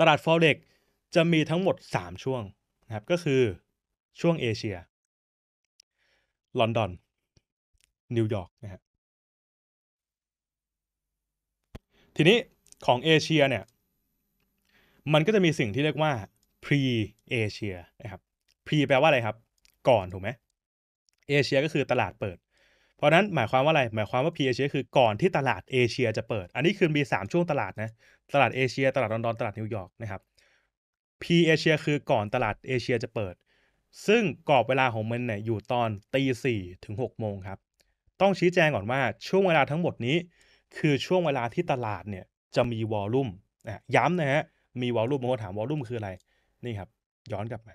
ตลาด Forex จะมีทั้งหมด 3 ช่วงนะครับก็คือช่วงเอเชียลอนดอนนิวยอร์กนะฮะทีนี้ของเอเชียเนี่ยมันก็จะมีสิ่งที่เรียกว่า pre เชียนะครับ pre แปลว่าอะไรครับ ก่อนถูกไหมเอเชียก็คือตลาดเปิด เพราะนั้นหมายความว่าอะไร หมายความว่า pre เชียคือก่อนที่ตลาดเอเชีย จะเปิด อันนี้คือมี 3 ช่วงตลาดนะตลาดเอเชียตลาดลอนดอนตลาดนิวยอร์กนะครับ P เอเชียคือก่อนตลาดเอเชียจะเปิด ซึ่งกรอบเวลาของมันเนี่ยอยู่ตอนตีสี่ถึงหกโมงครับ ต้องชี้แจงก่อนว่าช่วงเวลาทั้งหมดนี้ คือช่วงเวลาที่ตลาดเนี่ยจะมีวอลลุ่มย้ำนะฮะมีวอลลุ่มบางคนถามวอลลุ่มคืออะไร นี่ครับ ย้อนกลับมา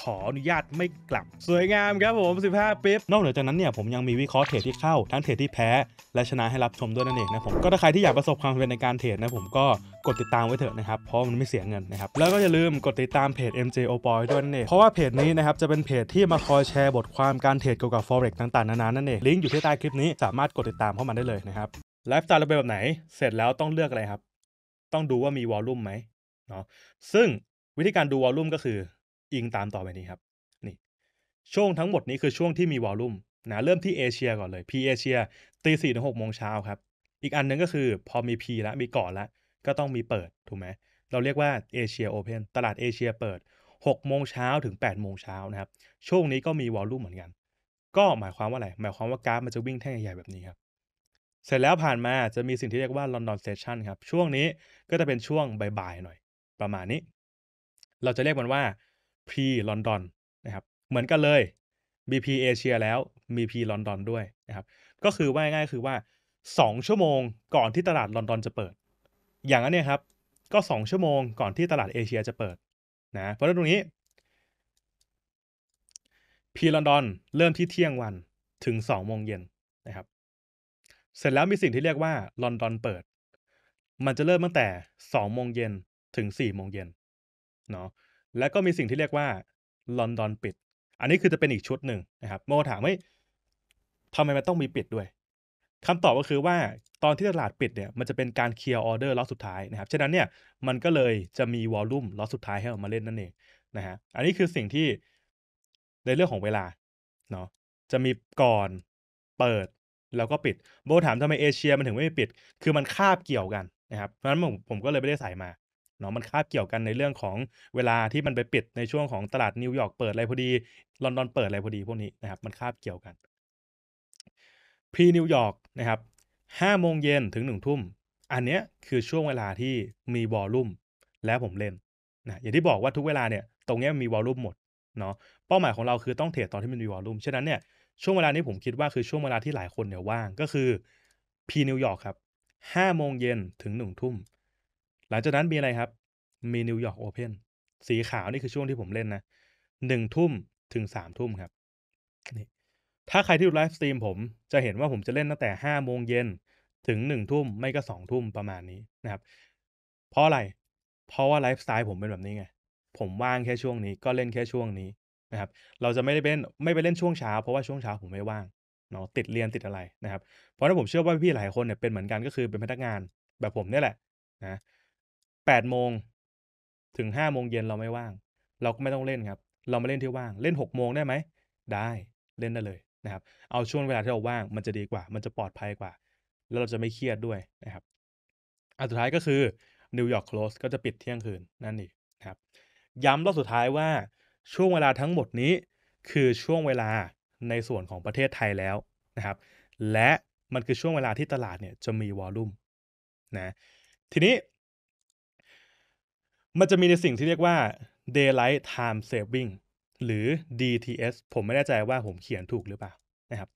ขออนุญาตไม่กลับสวยงามครับผม 15 ปิ๊บ นอกเหนือจากนั้นเนี่ย ผมยังมีวิเคราะห์เทรดที่เข้า ทั้งเทรดที่แพ้ และชนะให้รับชมด้วยนั่นเองนะผม ก็ถ้าใครที่อยากประสบความสำเร็จในการเทรดนะผมก็กดติดตามไว้เถอะนะครับ เพราะมันไม่เสียเงินนะครับ แล้วก็อย่าลืมกดติดตามเพจ MJ o b o y ด้วยนั่นเองเพราะว่าเพจนี้นะครับจะเป็นเพจที่มาคอยแชร์บทความการเทรดเกี่ยวกับ forex ต่างๆนานา นั่นเอง ลิงก์อยู่ที่ใต้คลิปนี้ สามารถกดติดตามเข้ามาได้เลยนะครับ ไลฟ์สไตล์เราเป็นแบบไหน เสร็จแล้วต้องเลือกอะไรครับ ต้องดูว่ามีวอลลุ่มไหมเนาะซึ่งวิธีการดูวอลลุ่มก็คืออิงตามต่อไปนี้ครับนี่ ช่วงทั้งหมดนี้คือช่วงที่มีวอลลุ่มนะ เริ่มที่เอเชียก่อนเลย P เอเชียตีสี่ถึงหกโมงเช้าครับ อีกอันนึงก็คือพอมี P แล้วมีก่อนแล้ว ก็ต้องมีเปิด ถูกไหมเราเรียกว่าเอเชียโอเพนตลาดเอเชีย เปิด6โมงเช้า ถึง8โมงเช้านะครับช่วงนี้ก็มีวอลลุ่มเหมือนกัน ก็หมายความว่าอะไร หมายความว่ากราฟมันจะวิ่งแท่งใหญ่ๆแบบนี้ครับ เสร็จแล้วผ่านมาจะมีสิ่งที่เรียกว่าลอนดอนเซสชันครับ ช่วงนี้ก็จะเป็นช่วงบ่ายๆหน่อย ประมาณนี้ เราจะเรียกมันว่า p ลอนดอนนะครับ เหมือนกันเลย BP เชียแล้วมี p ลอนดอนด้วยนะครับ ก็คือว่าง่ายคือว่า 2 ชั่วโมงก่อนที่ตลาดลอนดอน จะเปิด อย่างนั้นเนี่ยครับก็ 2 ชั่วโมงก่อนที่ตลาดเอเชียจะเปิด นะ เพราะฉะนั้นตรงนี้ P ลอนดอนเริ่มที่เที่ยงวันถึง 2 โมงเย็นนะครับ เสร็จแล้วมีสิ่งที่เรียกว่าลอนดอนเปิด มันจะเริ่มตั้งแต่2โมงเย็นถึง4โมงเย็นเนาะแล้วก็มีสิ่งที่เรียกว่าลอนดอนปิด อันนี้คือจะเป็นอีกชุดหนึ่งนะครับโมถามว่าทำไม มันต้องมีปิดด้วยคำตอบก็คือว่าตอนที่ตลาดปิดเนี่ย มันจะเป็นการเคลียร์ออเดอร์ล็อตสุดท้ายนะครับฉะนั้นเนี่ยมันก็เลยจะมีวอลลุ่มล็อตสุดท้ายให้ออกมาเล่นนั่นเองนะฮะอันนี้คือสิ่งที่ในเรื่องของเวลาเนาะจะมีก่อนเปิด แล้วก็ปิด โบถามทำไมเอเชีย มันถึงไม่ปิด คือมันคาบเกี่ยวกันนะครับเพราะฉะนั้นผมผมก็เลยไม่ได้ใส่มาเนาะมันคาบเกี่ยวกันในเรื่องของเวลาที่มันไปปิดในช่วงของตลาดนิวยอร์กเปิดอะไรพอดีลอนดอน เปิดอะไรพอดีพวกนี้นะครับมันคาบเกี่ยวกันพรีนิวยอร์กนะครับห้าโมงเย็นถึงหนึ่งทุ่มอันเนี้ยคือช่วงเวลาที่มีวอลลุ่มและผมเล่นนะอย่างที่บอกว่าทุกเวลาเนี่ยตรงเนี้ยมีวอลลุ่มหมดเนาะเป้าหมายของเราคือต้องเทรดตอนที่มันมีวอลลุ่มฉะนั้นเนี่ยช่วงเวลานี้ผมคิดว่าคือช่วงเวลาที่หลายคนเนี่ยว่างก็คือพีนิวยอร์กครับห้าโมงเย็นถึงหนึ่งทุ่มลังจากนั้นมีอะไรครับ มีนิวยอร์กโอเพนสีขาวนี่คือช่วงที่ผมเล่นนะหนึ่งทุ่มถึงสามทุ่มครับ นี่ ถ้าใครที่ดูไลฟ์สตรีมผมจะเห็นว่าผมจะเล่นตั้งแต่ห้าโมงเย็นถึงหนึ่งทุ่มไม่ก็สองทุ่มประมาณนี้นะครับ เพราะอะไร เพราะว่าไลฟ์สไตล์ผมเป็นแบบนี้ไง ผมว่างแค่ช่วงนี้ก็เล่นแค่ช่วงนี้นะครับ เราจะไม่ได้เล่นไม่ไปเล่นช่วงเช้า เพราะว่าช่วงเช้าผมไม่ว่างเนาะติดเรียนติดอะไรนะครับ เพราะฉะนั้นผมเชื่อว่าพี่หลายคนเนี่ยเป็นเหมือนกันก็คือเป็นพนักงาน แบบผมนี่แหละนะแปดโมงถึงห้าโมงเย็นเราไม่ว่าง เราก็ไม่ต้องเล่นครับ เราไม่เล่นที่ว่างเล่นหกโมงได้ไหม ได้เล่นได้เลยนะครับ เอาช่วงเวลาที่เราว่าง มันจะดีกว่า มันจะปลอดภัยกว่า แล้วเราจะไม่เครียดด้วยนะครับอันสุดท้ายก็คือนิวยอร์กคลอสก็จะปิดเที่ยงคืนนั่นเองนะครับ ย้ำรอบสุดท้ายว่าช่วงเวลาทั้งหมดนี้คือช่วงเวลาในส่วนของประเทศไทยแล้วนะครับ และมันคือช่วงเวลาที่ตลาดเนี่ยจะมีวอลลุ่มนะ ทีนี้มันจะมีในสิ่งที่เรียกว่า daylight time saving หรือ DTS ผมไม่แน่ใจว่าผมเขียนถูกหรือเปล่านะครับ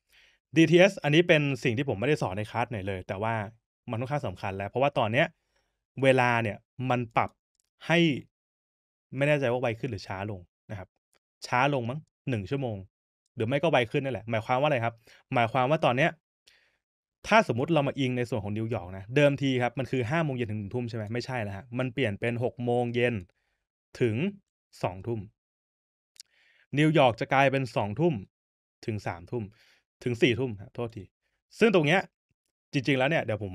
DTS อันนี้เป็นสิ่งที่ผมไม่ได้สอนในคลาสไหนเลย แต่ว่ามันค่อนข้างสำคัญแล้ว เพราะว่าตอนเนี้ย เวลาเนี่ยมันปรับให้ไม่แน่ใจว่าไวขึ้นหรือช้าลงนะครับ ช้าลงมั้งหนึ่งชั่วโมงหรือไม่ก็ไวขึ้นนั่นแหละ หมายความว่าอะไรครับ หมายความว่าตอนเนี้ยถ้าสมมติเรามาอิงในส่วนของนิวยอร์กนะ เดิมทีครับ มันคือ5้าโมงเย็นถึงหนึ่งทุ่มใช่ไหมไม่ใช่แล้วฮะมันเปลี่ยนเป็น6กโมงเย็น ถึงสองทุ่มนิวยอร์กจะกลายเป็นสองทุ่มถึงสามทุ่มถึงสี่ทุ่มครับโทษที ซึ่งตรงเนี้ยจริงๆ แล้วเนี่ย เดี๋ยวผม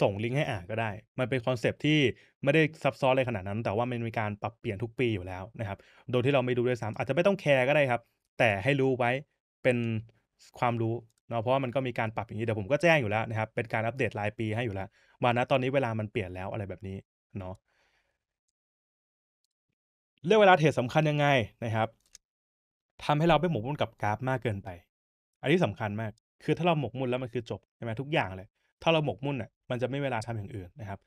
ส่งลิงก์ให้อ่านก็ได้ มันเป็นคอนเซปที่ไม่ได้ซับซ้อนอะไรขนาดนั้น แต่ว่ามันมีการปรับเปลี่ยนทุกปีอยู่แล้วนะครับ โดยที่เราไม่ดูด้วยซ้ำอาจจะไม่ต้องแคร์ก็ได้ครับ แต่ให้รู้ไว้เป็นความรู้เนาะเพราะว่ามันก็มีการปรับอย่างนี้เดี๋ยวผมก็แจ้งอยู่แล้วนะครับเป็นการอัปเดตรายปีให้อยู่แล้วมานะตอนนี้เวลามันเปลี่ยนแล้วอะไรแบบนี้เนาะเรื่องเวลาเทรดสำคัญยังไงนะครับ ทำให้เราไม่หมกมุ่นกับกราฟมากเกินไป อันนี้สำคัญมากคือถ้าเราหมกมุ่นแล้วมันคือจบใช่ไหมทุกอย่างเลย ถ้าเราหมกมุ่นอ่ะมันจะไม่เวลาทำอย่างอื่นนะครับ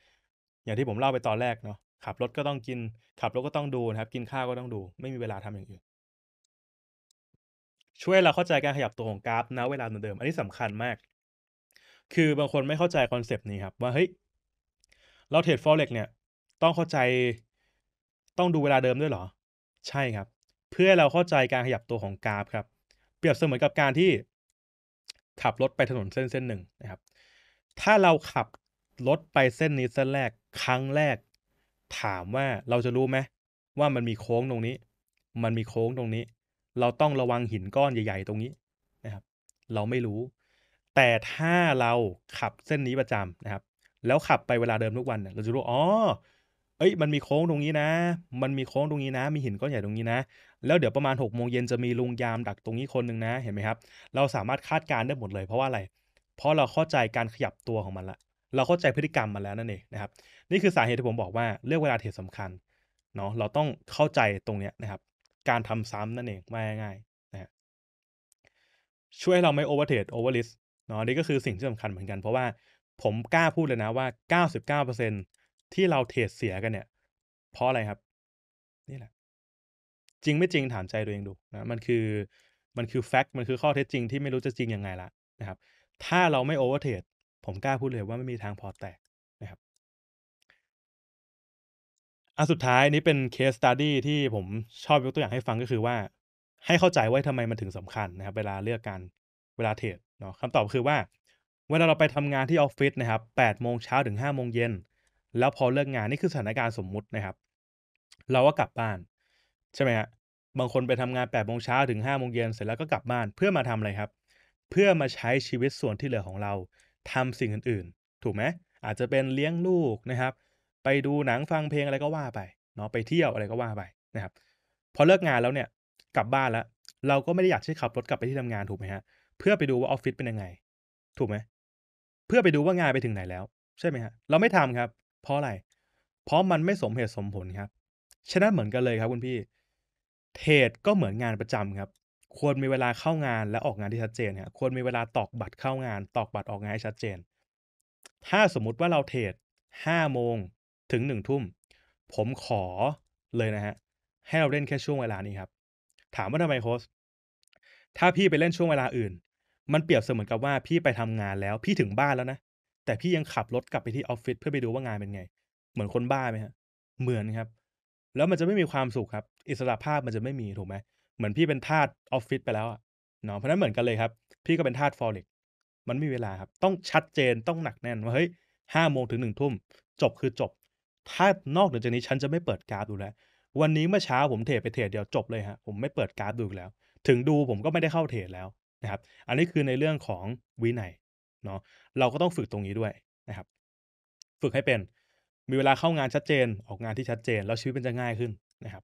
อย่างที่ผมเล่าไปตอนแรกเนาะขับรถ ก็ต้องกินขับรถก็ต้องดูนะครับ กินข้าวก็ต้องดู ไม่มีเวลาทำอย่างอื่นช่วยเราเข้าใจการขยับตัวของกราฟณเวลาเดิม อันนี้สำคัญมาก คือบางคนไม่เข้าใจคอนเซปต์นี้ครับ ว่าเฮ้ย เราเทรดฟอเร็กเนี่ยต้องเข้าใจต้องดูเวลาเดิมด้วยเหรอ ใช่ครับ เพื่อเราเข้าใจการขยับตัวของกราฟครับ เปรียบเสมือนกับการที่ ขับรถไปถนนเส้นเส้นหนึ่งนะครับ ถ้าเราขับรถไปเส้นนี้เส้นแรกครั้งแรก ถามว่าเราจะรู้ไหมว่ามันมีโค้งตรงนี้ มันมีโค้งตรงนี้เราต้องระวังหินก้อนใหญ่ ๆตรงนี้นะครับ เราไม่รู้ แต่ถ้าเราขับเส้นนี้ประจำนะครับ แล้วขับไปเวลาเดิมทุกวันเนี่ย เราจะรู้ อ๋อ เอ้ย มันมีโค้งตรงนี้นะ มันมีโค้งตรงนี้นะ มีหินก้อนใหญ่ตรงนี้นะ แล้วเดี๋ยวประมาณ6กโมงเย็นจะมีลุงยามดักตรงนี้คนหนึ่งนะ เห็นไหมครับ เราสามารถคาดการณ์ได้หมดเลย เพราะว่าอะไร เพราะเราเข้าใจการขยับตัวของมันละ เราเข้าใจพฤติกรรมมันแล้วนั่นเองนะครับ นี่คือสาเหตุที่ผมบอกว่าเรื่องเวลาเทรดสาคัญ เนาะเราต้องเข้าใจตรงนี้นะครับการทำซ้ำนั่นเองมาง่ายนะช่วยเราไม่โอเวอร์เทรดโอเวอร์ลิสเนาะนี่ก็คือสิ่งที่สำคัญเหมือนกัน เพราะว่าผมกล้าพูดเลยนะว่า 99%ที่เราเทรดเสียกันเนี่ยเพราะอะไรครับนี่แหละ จริงไม่จริง ถามใจตัวเองดูนะมันคือมันคือแฟกต์มันคือข้อเท็จจริงที่ไม่รู้จะจริงยังไงละนะครับ ถ้าเราไม่โอเวอร์เทรดผมกล้าพูดเลยว่าไม่มีทางพอแตกอันสุดท้ายนี้เป็นเคสตัดดี้ที่ผมชอบยกตัวอย่างให้ฟังก็คือว่า ให้เข้าใจว่าทำไมมันถึงสำคัญนะครับเวลาเลือกการเวลาเทรดเนาะคำตอบคือว่า เวลาเราไปทำงานที่ออฟฟิศนะครับแปดโมงเช้าถึงห้าโมงเย็นแล้วพอเลิกงานนี่คือสถานการณ์สมมุตินะครับ เราก็กลับบ้าน ใช่ไหมฮะบางคนไปทำงานแปดโมงเช้าถึงห้าโมงเย็นเสร็จแล้วก็กลับบ้านเพื่อมาทำอะไรครับ เพื่อมาใช้ชีวิตส่วนที่เหลือของเราทำสิ่งอื่น ๆ ถูกไหมอาจจะเป็นเลี้ยงลูกนะครับไปดูหนังฟังเพลงอะไรก็ว่าไปเนาะไปเที่ยวอะไรก็ว่าไปนะครับ พอเลิกงานแล้วเนี่ยกลับบ้านแล้ว เราก็ไม่ได้อยากใช้ขับรถกลับไปที่ทำงานถูกไหมฮะ เพื่อไปดูว่าออฟฟิศเป็นยังไง ถูกไหมเพื่อไปดูว่างานไปถึงไหนแล้วใช่ไหมฮะ เราไม่ทำครับ เพราะอะไรเพราะมันไม่สมเหตุสมผลครับฉะนั้นเหมือนกันเลยครับคุณพี่เทรดก็เหมือนงานประจำครับ ควรมีเวลาเข้างานและออกงานที่ชัดเจนครับควรมีเวลาตอกบัตรเข้างาน ตอกบัตรออกงานให้ชัดเจน ถ้าสมมุติว่าเราเทรดห้าโมงถึงหนึ่งทุ่ม ผมขอเลยนะฮะให้เราเล่นแค่ช่วงเวลานี้ครับ ถามว่าทำไมโค้ชถ้าพี่ไปเล่นช่วงเวลาอื่น มันเปรียบเสมือนกับว่าพี่ไปทำงานแล้วพี่ถึงบ้านแล้วนะ แต่พี่ยังขับรถกลับไปที่ออฟฟิศเพื่อไปดูว่างานเป็นไง เหมือนคนบ้าไหมฮะ เหมือนครับแล้วมันจะไม่มีความสุขครับ อิสระภาพมันจะไม่มีถูกไหมเหมือนพี่เป็นทาสออฟฟิศไปแล้วอะเนาะเพราะนั้นเหมือนกันเลยครับพี่ก็เป็นทาสฟอเร็กมันไม่มีเวลาครับต้องชัดเจนต้องหนักแน่นว่าเฮ้ยห้าโมงถึงหนึ่งทุ่มจบคือจบถ้านอกเหนือจากนี้ฉันจะไม่เปิดกราฟดูแล้วันนี้เมื่อเช้าผมเทรดไปเทรดเดียวจบเลยฮะผมไม่เปิดกราฟดูแล้ว ถึงดูผมก็ไม่ได้เข้าเทรดแล้วนะครับ อันนี้คือในเรื่องของวินัยเนาะเราก็ต้องฝึกตรงนี้ด้วยนะครับ ฝึกให้เป็นมีเวลาเข้างานชัดเจนออกงานที่ชัดเจน แล้วชีวิตมันจะง่ายขึ้นนะครับ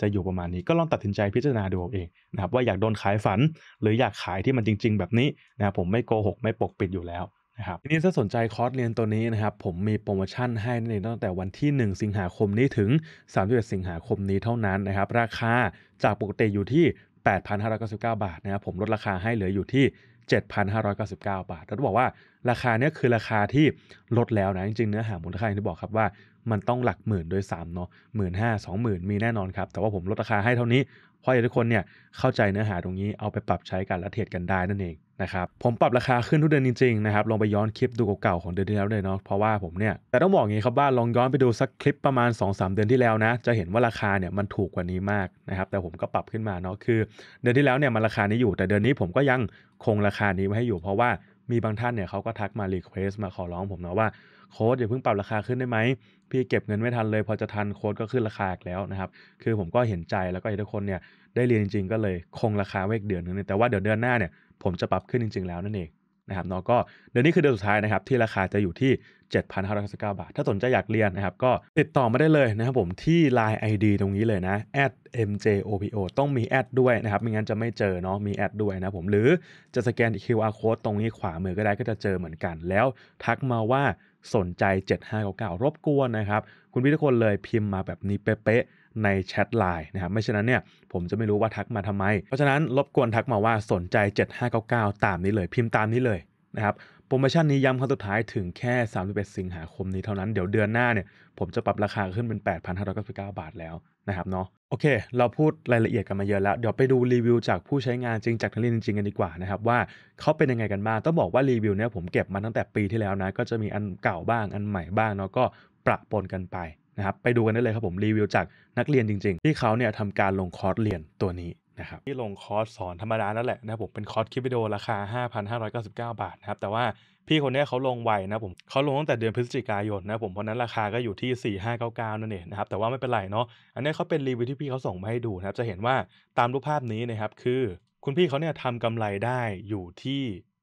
จะอยู่ประมาณนี้ก็ลองตัดสินใจพิจารณาดูเองนะครับว่าอยากโดนขายฝันหรืออยากขายที่มันจริงๆ แบบนี้นะครับผมไม่โกหก ไม่ปกปิดอยู่แล้วนะครับทีนี้ถ้าสนใจคอร์สเรียนตัวนี้นะครับผมมีโปรโมชั่นให้นั่นเองตั้งแต่วันที่ 1 สิงหาคมนี้ถึง3มสิงหาคมนี้เท่านั้นนะครับ ราคาจากปกติอยู่ที่ 8,599 บาทนะครับผมลดราคาให้เหลืออยู่ที่ 7,599 บาทเราต้องบอกว่าราคาเนี้ยคือราคาที่ลดแล้วนะจริงๆเนื้อหามูลค่าอย่างที่บอกครับว่ามันต้องหลักหมื่นโดยสามเนาะหมื่นห้าสองหมื่นมีแน่นอนครับ แต่ว่าผมลดราคาให้เท่านี้ เพราะทุกคนเนี่ยเข้าใจเนื้อหาตรงนี้เอาไปปรับใช้กันและเทียดกันได้นั่นเองนะครับผมปรับราคาขึ้นทุกเดือนจริงๆนะครับลองไปย้อนคลิปดูเก่าๆ ของเดือนที่แล้วเลยเนาะเพราะว่าผมเนี่ยแต่ต้องบอกอย่างนี้ครับว่าลองย้อนไปดูสักคลิปประมาณ 2-3 เดือนที่แล้วนะจะเห็นว่าราคาเนี่ยมันถูกกว่านี้มากนะครับแต่ผมก็ปรับขึ้นมาเนาะคือเดือนที่แล้วเนี่ยมันราคานี้อยู่แต่เดือนนี้ผมก็ยังคงราคานี้ไว้ให้อยู่ เพราะว่ามีบางท่านเนี่ยเขาก็ทักมารีเควสมาขอร้องผมนะว่าโค้ดอย่าเพิ่งปรับราคาขึ้นได้ไหม พี่เก็บเงินไม่ทันเลยพอจะทันโค้ดก็ขึ้นราคาแล้วนะครับคือผมก็เห็นใจแล้วก็ทุกคนเนี่ยได้เรียนจริง ๆ ก็เลยคงราคาไว้กเดือนนึงแต่ว่าเดี๋ยวเดือนหน้าเนี่ยผมจะปรับขึ้นจริงๆแล้วนั่นเองนะครับเนาะก็เดือนนี้คือเดือนสุดท้ายนะครับที่ราคาจะอยู่ที่ 7,599บาท ถ้าสนใจอยากเรียนนะครับก็ติดต่อมาได้เลยนะครับผมที่ Line ID ตรงนี้เลยนะ @mjopo ต้องมีแอดด้วยนะครับไม่งั้นจะไม่เจอเนาะมีแอดด้วยนะผมหรือจะสแกน QR code ตรงนี้ขวามือก็ได้ก็จะเจอเหมือนกัน แล้วทักมาว่าสนใจ 7599รบกวนนะครับ คุณพี่ทุกคนเลยพิมพ์มาแบบนี้เป๊ะในแชทไลน์นะครับ ไม่ฉะนั้นเนี่ยผมจะไม่รู้ว่าทักมาทำไม เพราะฉะนั้นรบกวนทักมาว่าสนใจ 7599 ตามนี้เลยพิมพ์ตามนี้เลยนะครับโปรโมชั่นนี้ย้ำครั้งสุดท้ายถึงแค่ 31 สิงหาคมนี้เท่านั้น เดี๋ยวเดือนหน้าเนี่ยผมจะปรับราคาขึ้นเป็น 8,599บาทแล้วนะครับเนาะโอเค เราพูดรายละเอียดกันมาเยอะแล้ว เดี๋ยวไปดูรีวิวจากผู้ใช้งานจริงจากทักเรีนจริงกันดีกว่านะครับว่าเขาเป็นยังไงกันบ้างต้องบอกว่ารีวิวเนี่ยผมเก็บมาตั้งแต่ปีที่แล้วนะก็จะมีอันเก่าบ้าง อันใหม่บ้างเนาะก็ประปนกันไปนะครับไปดูกันได้เลยครับผมรีวิวจากนักเรียนจริง ๆ ที่เขาเนี่ยทำการลงคอร์สเรียนตัวนี้นะครับที่ลงคอร์สสอนธรรมดานั่นแหละนะผมเป็นคอร์สคลิปวิดีโอราคา 5,599 บาทนะครับแต่ว่าพี่คนนี้เขาลงไวนะผมเขาลงตั้งแต่เดือนพฤศจิกายนนะผมเพราะนั้นราคาก็อยู่ที่ 4599นั่นเองนะครับแต่ว่าไม่เป็นไรเนาะอันนี้เขาเป็นรีวิวที่พี่เขาส่งมาให้ดูนะครับจะเห็นว่าตามรูปภาพนี้นะครับ คือคุณพี่เขาเนี่ยทำกำไรได้อยู่ที่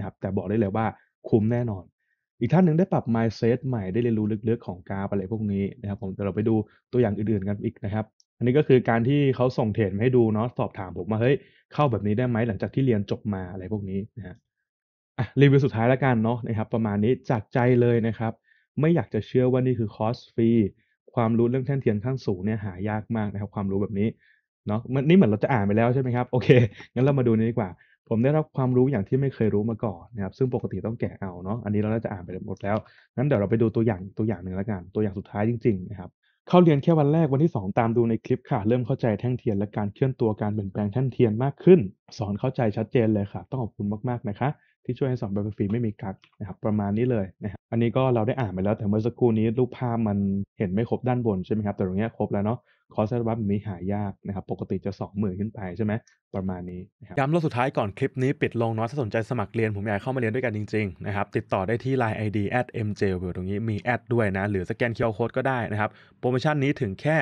ะครับแต่บอกได้เลยว่าคุ้มแน่นอน อีกท่านหนึ่งได้ปรับ mindset ใหม่ได้เรียนรู้ลึก ๆของกาอะไรพวกนี้นะครับผมเดี๋ยวเราไปดูตัวอย่างอื่นๆกันอีกนะครับ อันนี้ก็คือการที่เขาส่งเทรดมาให้ดูเนาะสอบถามผมว่าเฮ้ย เข้าแบบนี้ได้ไหมหลังจากที่เรียนจบมาอะไรพวกนี้นะฮะอ่ะรีวิวสุดท้ายแล้วกันเนาะนะครับ ประมาณนี้จากใจเลยนะครับ ไม่อยากจะเชื่อว่านี่คือคอสฟรีความรู้เรื่องแท่นเทียนขั้นสูงเนี่ยหายากมากนะครับ ความรู้แบบนี้เนาะมันนี่เหมือนเราจะอ่านไปแล้วใช่ไหมครับโอเคงั้นเรามาดูนี้ดีกว่าผมได้รับความรู้อย่างที่ไม่เคยรู้มาก่อนนะครับซึ่งปกติต้องแกะเอาเนาะอันนี้เราจะอ่านไปหมดแล้วงั้นเดี๋ยวเราไปดูตัวอย่างตัวอย่างหนึ่งแล้วกัน ตัวอย่างสุดท้ายจริงๆนะครับเข้าเรียนแค่วันแรกวันที่ 2 ตามดูในคลิปค่ะ เริ่มเข้าใจแท่งเทียนและการเคลื่อนตัวการเปลี่ยนแปลงแท่งเทียนมากขึ้น สอนเข้าใจชัดเจนเลยค่ะต้องขอบคุณมากๆนะคะที่ช่วยให้สอนแบบฟรีไม่มีกักนะครับประมาณนี้เลยนะครับอันนี้ก็เราได้อ่านไปแล้วแต่เมื่อสักครู่นี้รูปภาพมันเห็นไม่ครบด้านบนใช่ไหมครับแต่ตรงนี้ครบแล้วเนาะคอร์สบัฟนี้หายากนะครับปกติจะ 20,000ขึ้นไป ใช่ไหมประมาณนี้ย้ำรอบสุดท้ายก่อนคลิปนี้ปิดลงเนาะถ้าสนใจสมัครเรียนผมอยากเข้ามาเรียนด้วยกันจริงๆนะครับติดต่อได้ที่ Line ID at mjw ตรงนี้มีแอดด้วยนะหรือสแกนเค QR โค้ดก็ได้นะครับโปรโมชั่นนี้ถึงแค่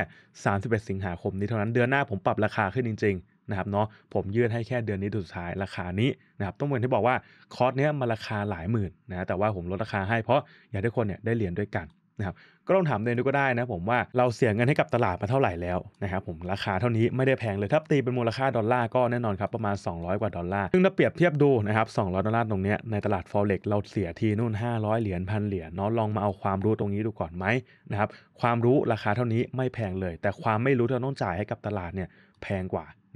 31สิงหาคมนี้เท่านั้นเดือนหน้าผมปรับราคาขึ้นจริง ๆนะครับเนาะผมยื่นให้แค่เดือนนี้สุดท้ายราคานี้นะครับต้องเหมือนที่บอกว่าคอร์สเนี้ยมันราคาหลายหมื่นนะแต่ว่าผมลดราคาให้เพราะอยากให้คนเนี่ยได้เรียนด้วยกันนะครับก็ลองถามเองดูก็ได้นะผมว่าเราเสียเงินให้กับตลาดมาเท่าไหร่แล้วนะครับผมราคาเท่านี้ไม่ได้แพงเลยถ้าตีเป็นมูลค่าดอลลาร์ก็แน่นอนครับประมาณ 200 กว่าดอลลาร์ซึ่งถ้าเปรียบเทียบดูนะครับ200ดอลลาร์ตรงเนี้ยในตลาดฟอเร็กเราเสียทีนู่น 500เหรียญพันเหรียญเนาะลองมาเอาความรู้ตรงนี้ดูก่อนไหมนะครับความรู้ราคาเท่านี้ไม่แพงเลย แต่ความไม่รู้ที่เราต้องจ่ายให้กับตลาดเนี่ยแพงกว่า